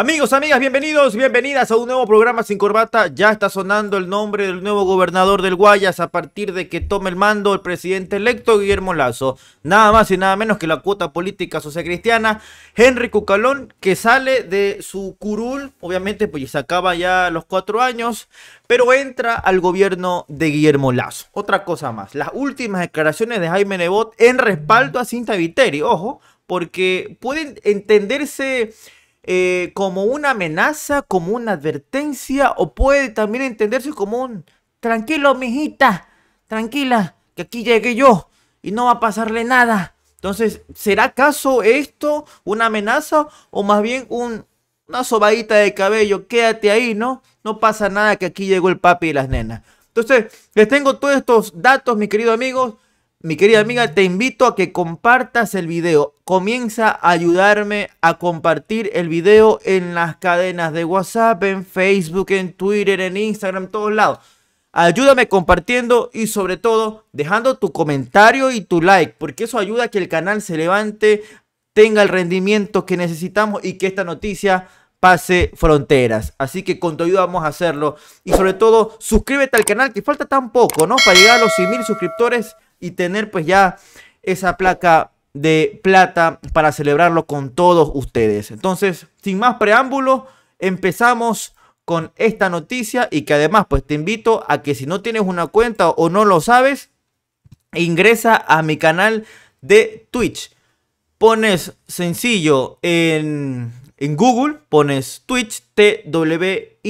Amigos, amigas, bienvenidos, bienvenidas a un nuevo programa sin corbata. Ya está sonando el nombre del nuevo gobernador del Guayas a partir de que tome el mando el presidente electo Guillermo Lazo. Nada más y nada menos que la cuota política cristiana. Henry Cucalón, que sale de su curul, obviamente pues se acaba ya los cuatro años, pero entra al gobierno de Guillermo Lazo. Otra cosa más, las últimas declaraciones de Jaime Nebot en respaldo a Cinta Viteri, ojo, porque pueden entenderse eh, como una amenaza, como una advertencia, o puede también entenderse como un tranquilo, mijita, tranquila, que aquí llegué yo y no va a pasarle nada. Entonces, ¿será acaso esto una amenaza o más bien un, una sobadita de cabello? Quédate ahí, ¿no? No pasa nada que aquí llegó el papi y las nenas. Entonces, les tengo todos estos datos, mis queridos amigos mi querida amiga, te invito a que compartas el video. Comienza a ayudarme a compartir el video en las cadenas de WhatsApp, en Facebook, en Twitter, en Instagram, todos lados. Ayúdame compartiendo y sobre todo dejando tu comentario y tu like, porque eso ayuda a que el canal se levante, tenga el rendimiento que necesitamos y que esta noticia pase fronteras. Así que con tu ayuda vamos a hacerlo. Y sobre todo, suscríbete al canal, que falta tan poco, ¿no? Para llegar a los 100.000 suscriptores y tener pues ya esa placa de plata para celebrarlo con todos ustedes. Entonces, sin más preámbulo, empezamos con esta noticia y que además pues te invito a que si no tienes una cuenta o no lo sabes, ingresa a mi canal de Twitch. Pones sencillo en, Google, pones Twitch, TWICH,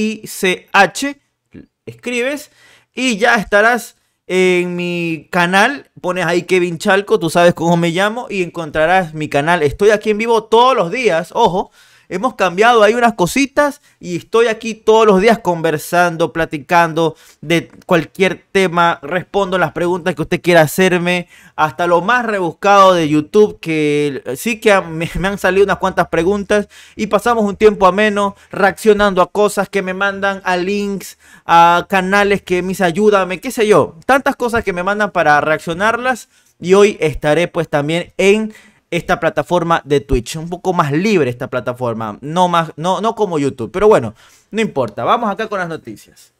escribes y ya estarás en mi canal, pones ahí Kevin Chalco, tú sabes cómo me llamo y encontrarás mi canal. Estoy aquí en vivo todos los días, ojo, Hemos cambiado ahí unas cositas y estoy aquí todos los días conversando, platicando de cualquier tema, respondo las preguntas que usted quiera hacerme, hasta lo más rebuscado de YouTube, que sí que me, han salido unas cuantas preguntas y pasamos un tiempo a menos reaccionando a cosas que me mandan, a links, a canales que mis ayúdame, qué sé yo, tantas cosas que me mandan para reaccionarlas y hoy estaré pues también en esta plataforma de Twitch. Un poco más libre esta plataforma, no, más, no, no como YouTube. Pero bueno, no importa. Vamos acá con las noticias.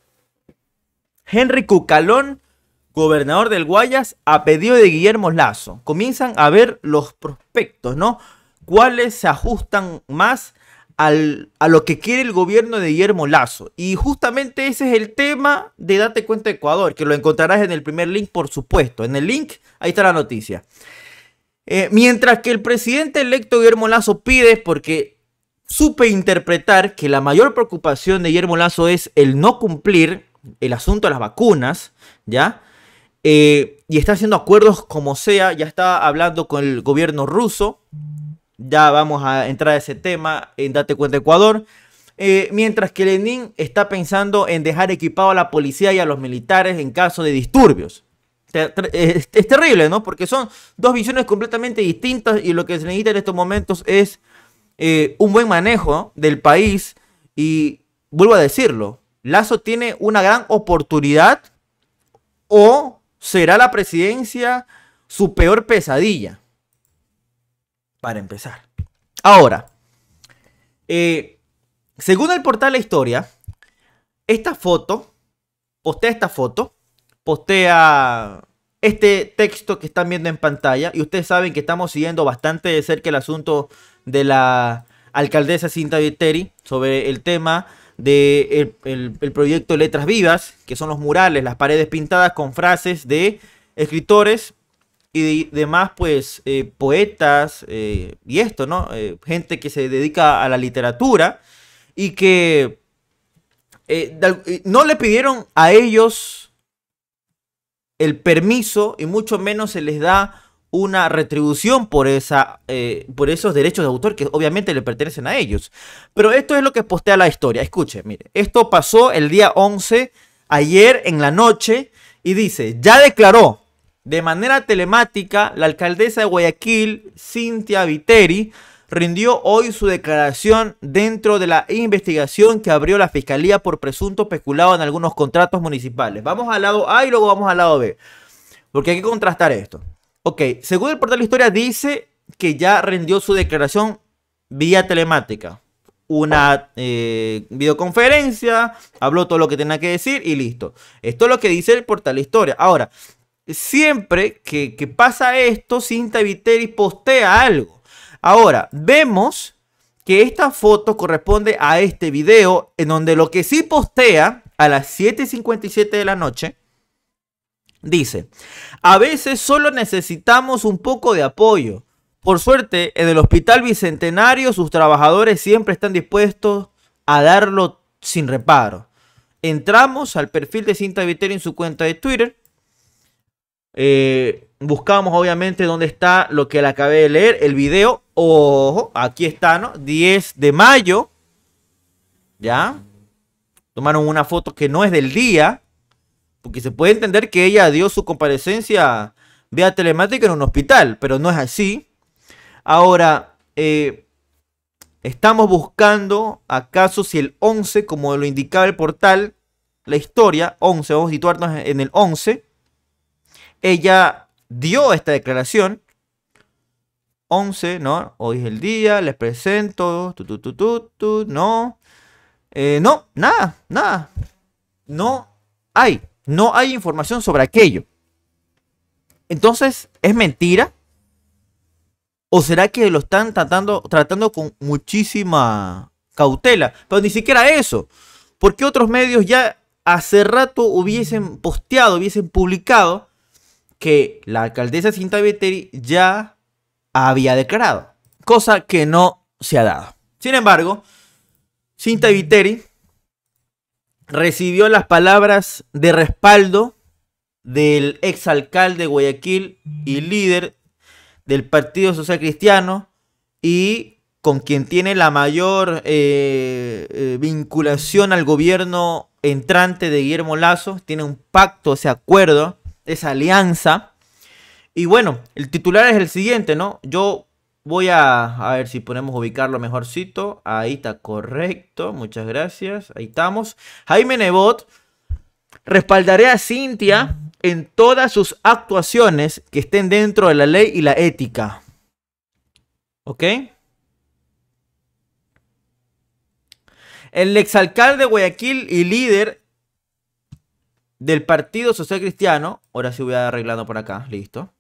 Henry Cucalón, gobernador del Guayas, a pedido de Guillermo Lazo. Comienzan a ver los prospectos, ¿no? ¿Cuáles se ajustan más? Al, a lo que quiere el gobierno de Guillermo Lazo. Y justamente ese es el tema de Date Cuenta Ecuador, que lo encontrarás en el primer link, por supuesto. En el link, ahí está la noticia. Eh, mientras que el presidente electo Guillermo Lazo pide, porque supe interpretar que la mayor preocupación de Guillermo Lazo es el no cumplir el asunto de las vacunas, ¿ya? Eh, y está haciendo acuerdos como sea, ya está hablando con el gobierno ruso, ya vamos a entrar a ese tema en Date Cuenta Ecuador, eh, mientras que Lenin está pensando en dejar equipado a la policía y a los militares en caso de disturbios. Eh, es, terrible, ¿no? Porque son dos visiones completamente distintas y lo que se necesita en estos momentos es eh, un buen manejo del país. Y vuelvo a decirlo, Lazo tiene una gran oportunidad o será la presidencia su peor pesadilla. Para empezar. Ahora, eh, según el portal La Historia, esta foto, postea esta foto, postea este texto que están viendo en pantalla y ustedes saben que estamos siguiendo bastante de cerca el asunto de la alcaldesa Cinta Viteri sobre el tema del de el, el proyecto Letras Vivas, que son los murales, las paredes pintadas con frases de escritores y demás, pues, eh, poetas eh, y esto, ¿no? Eh, gente que se dedica a la literatura y que no le pidieron a ellos el permiso y mucho menos se les da una retribución por, esa, eh, por esos derechos de autor que obviamente le pertenecen a ellos. Pero esto es lo que postea la historia. Escuche, mire, esto pasó el día 11, ayer en la noche, y dice, ya declaró de manera telemática la alcaldesa de Guayaquil, Cintia Viteri, rindió hoy su declaración dentro de la investigación que abrió la Fiscalía por presunto peculado en algunos contratos municipales. Vamos al lado A y luego vamos al lado B, porque hay que contrastar esto. Ok, según el portal de Historia dice que ya rindió su declaración vía telemática. Una eh, videoconferencia, habló todo lo que tenía que decir y listo. Esto es lo que dice el portal de Historia. Ahora, siempre que, que pasa esto, Cinta Viteri postea algo. Ahora, vemos que esta foto corresponde a este video en donde lo que sí postea a las 7.57 de la noche dice, a veces solo necesitamos un poco de apoyo. Por suerte, en el Hospital Bicentenario sus trabajadores siempre están dispuestos a darlo sin reparo. Entramos al perfil de Cinta Viterio en su cuenta de Twitter. Eh, buscamos obviamente dónde está lo que le acabé de leer, el video Ojo, aquí está, ¿no? 10 de mayo. ¿Ya? Tomaron una foto que no es del día. Porque se puede entender que ella dio su comparecencia vía telemática en un hospital, pero no es así. Ahora, eh, estamos buscando acaso si el 11, como lo indicaba el portal, la historia, 11, vamos a situarnos en el 11, ella dio esta declaración 11, ¿no? Hoy es el día, les presento, no. Eh, no, nada, nada. No hay, no hay información sobre aquello. Entonces, ¿es mentira? ¿O será que lo están tratando, tratando con muchísima cautela? Pero ni siquiera eso. Porque otros medios ya hace rato hubiesen posteado, hubiesen publicado que la alcaldesa Cinta ya había declarado, cosa que no se ha dado. Sin embargo, Cinta Viteri recibió las palabras de respaldo del exalcalde de Guayaquil y líder del Partido Social Cristiano y con quien tiene la mayor eh, eh, vinculación al gobierno entrante de Guillermo Lazo, tiene un pacto, ese acuerdo, esa alianza y bueno, el titular es el siguiente, ¿no? Yo voy a, ver si podemos ubicarlo mejorcito. Ahí está correcto, muchas gracias. Ahí estamos. Jaime Nebot, respaldaré a Cintia en todas sus actuaciones que estén dentro de la ley y la ética. ¿Ok? El exalcalde Guayaquil y líder del Partido Social Cristiano. Ahora sí voy arreglando por acá. Listo.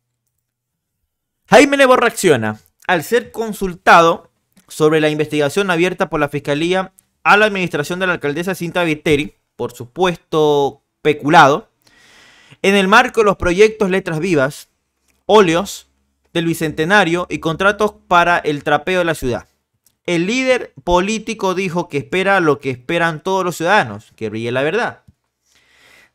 Jaime Nebo reacciona al ser consultado sobre la investigación abierta por la Fiscalía a la administración de la alcaldesa Cinta Viteri, por supuesto peculado, en el marco de los proyectos Letras Vivas, óleos del Bicentenario y contratos para el trapeo de la ciudad. El líder político dijo que espera lo que esperan todos los ciudadanos, que brille la verdad.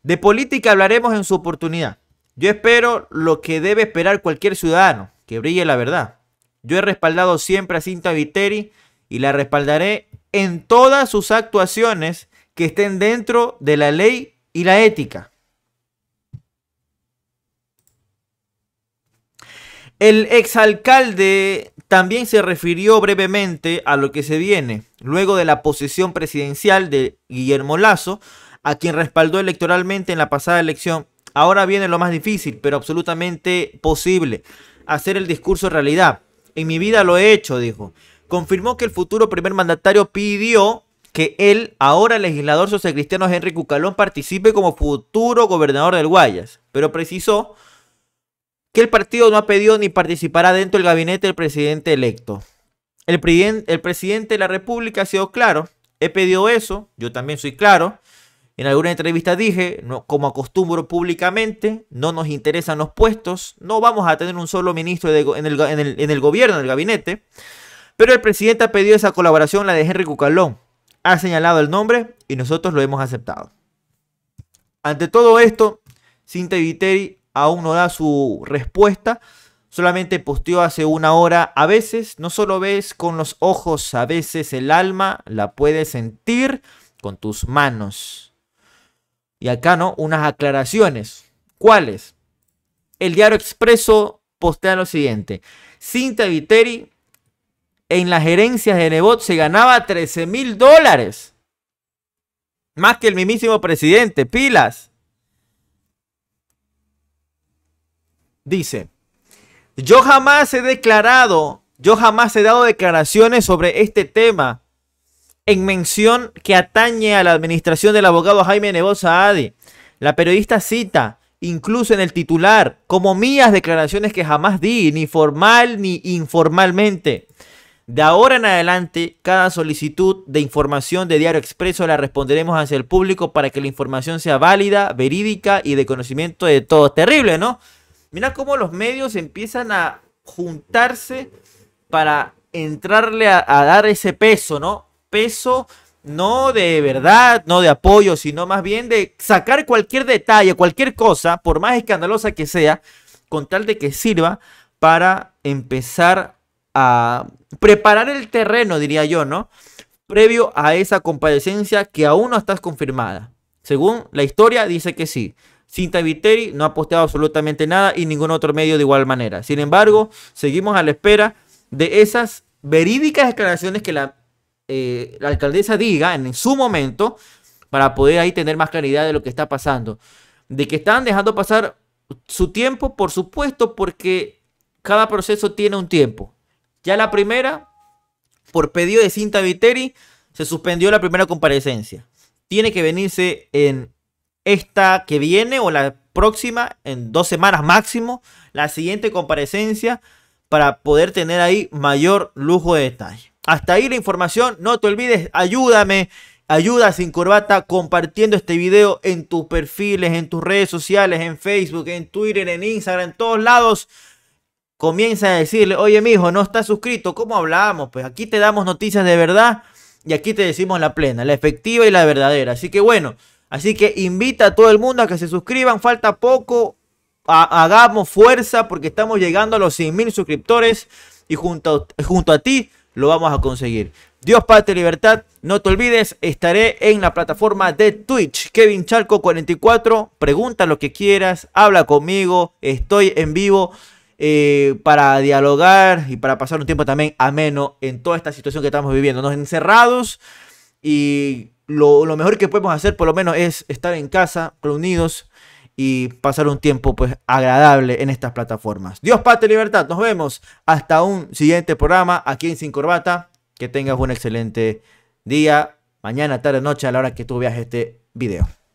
De política hablaremos en su oportunidad. Yo espero lo que debe esperar cualquier ciudadano, que brille la verdad. Yo he respaldado siempre a Cinta Viteri y la respaldaré en todas sus actuaciones que estén dentro de la ley y la ética. El exalcalde también se refirió brevemente a lo que se viene, luego de la posesión presidencial de Guillermo Lazo, a quien respaldó electoralmente en la pasada elección. Ahora viene lo más difícil, pero absolutamente posible hacer el discurso realidad. En mi vida lo he hecho, dijo. Confirmó que el futuro primer mandatario pidió que él, ahora legislador cristiano, Henry Cucalón, participe como futuro gobernador del Guayas, pero precisó que el partido no ha pedido ni participará dentro del gabinete del presidente electo. El, el presidente de la República ha sido claro, he pedido eso, yo también soy claro, en alguna entrevista dije, como acostumbro públicamente, no nos interesan los puestos, no vamos a tener un solo ministro en, el, gobierno, en el gabinete. Pero el presidente ha pedido esa colaboración, la de Henry Cucalón. Ha señalado el nombre y nosotros lo hemos aceptado. Ante todo esto, Cinta Viteri aún no da su respuesta. Solamente posteó hace una hora. A veces no solo ves con los ojos, a veces el alma la puedes sentir con tus manos y acá, ¿no? Unas aclaraciones. ¿Cuáles? El diario Expreso postea lo siguiente. Cinta Viteri en las gerencias de Nebot se ganaba 13 mil dólares. Más que el mismísimo presidente. Pilas. Dice, yo jamás he declarado, yo jamás he dado declaraciones sobre este tema en mención que atañe a la administración del abogado Jaime Nebosa Adi, La periodista cita, incluso en el titular, como mías declaraciones que jamás di, ni formal ni informalmente. De ahora en adelante, cada solicitud de información de Diario Expreso la responderemos hacia el público para que la información sea válida, verídica y de conocimiento de todos. Terrible, ¿no? Mira cómo los medios empiezan a juntarse para entrarle a dar ese peso, ¿no? peso no de verdad, no de apoyo, sino más bien de sacar cualquier detalle, cualquier cosa, por más escandalosa que sea, con tal de que sirva para empezar a preparar el terreno, diría yo, ¿no? Previo a esa comparecencia que aún no está confirmada. Según la historia dice que sí. Cinta Viteri no ha posteado absolutamente nada y ningún otro medio de igual manera. Sin embargo, seguimos a la espera de esas verídicas declaraciones que la eh, la alcaldesa diga en su momento para poder ahí tener más claridad de lo que está pasando. De que están dejando pasar su tiempo, por supuesto, porque cada proceso tiene un tiempo. Ya la primera, por pedido de Cinta Viteri, se suspendió la primera comparecencia. Tiene que venirse en esta que viene o la próxima, en dos semanas máximo, la siguiente comparecencia para poder tener ahí mayor lujo de detalle. Hasta ahí la información. No te olvides, ayúdame. Ayuda sin corbata compartiendo este video en tus perfiles, en tus redes sociales, en Facebook, en Twitter, en Instagram, en todos lados. Comienza a decirle, oye mijo, no estás suscrito, ¿cómo hablamos? Pues aquí te damos noticias de verdad y aquí te decimos la plena, la efectiva y la verdadera. Así que bueno, así que invita a todo el mundo a que se suscriban, falta poco, hagamos fuerza porque estamos llegando a los 100 mil suscriptores y junto junto a ti lo vamos a conseguir. Dios, parte Libertad, no te olvides, estaré en la plataforma de Twitch. Kevin Charco 44, pregunta lo que quieras, habla conmigo, estoy en vivo. Eh, para dialogar y para pasar un tiempo también ameno en toda esta situación que estamos viviendo. Nos encerrados y lo, lo, mejor que podemos hacer por lo menos es estar en casa, reunidos, y pasar un tiempo pues agradable en estas plataformas. Dios, pate libertad. Nos vemos hasta un siguiente programa aquí en Sin Corbata. Que tengas un excelente día, mañana, tarde, noche, a la hora que tú veas este video.